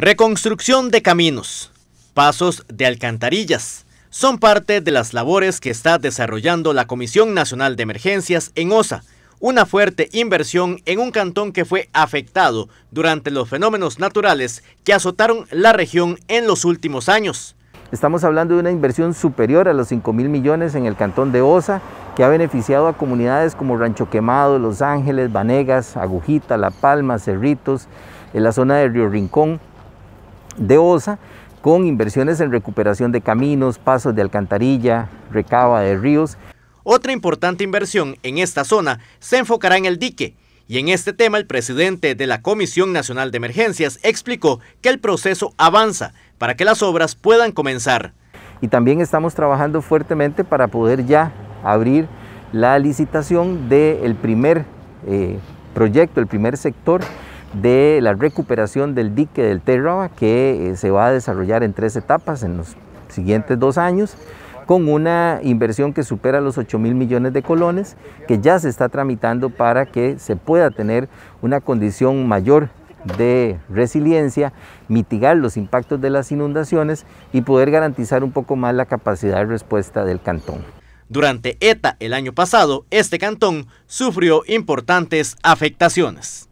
Reconstrucción de caminos, pasos de alcantarillas, son parte de las labores que está desarrollando la Comisión Nacional de Emergencias en OSA, una fuerte inversión en un cantón que fue afectado durante los fenómenos naturales que azotaron la región en los últimos años. Estamos hablando de una inversión superior a los 5 mil millones en el cantón de Osa, que ha beneficiado a comunidades como Rancho Quemado, Los Ángeles, Vanegas, Agujita, La Palma, Cerritos, en la zona de Río Rincón, de OSA con inversiones en recuperación de caminos, pasos de alcantarilla, recaba de ríos. Otra importante inversión en esta zona se enfocará en el dique, y en este tema el presidente de la Comisión Nacional de Emergencias explicó que el proceso avanza para que las obras puedan comenzar. Y también estamos trabajando fuertemente para poder ya abrir la licitación del primer eh, proyecto, el primer sector de la recuperación del dique del Terraba que eh, se va a desarrollar en tres etapas en los siguientes dos años con una inversión que supera los 8 mil millones de colones, que ya se está tramitando para que se pueda tener una condición mayor de resiliencia, mitigar los impactos de las inundaciones y poder garantizar un poco más la capacidad de respuesta del cantón. Durante ETA el año pasado, este cantón sufrió importantes afectaciones.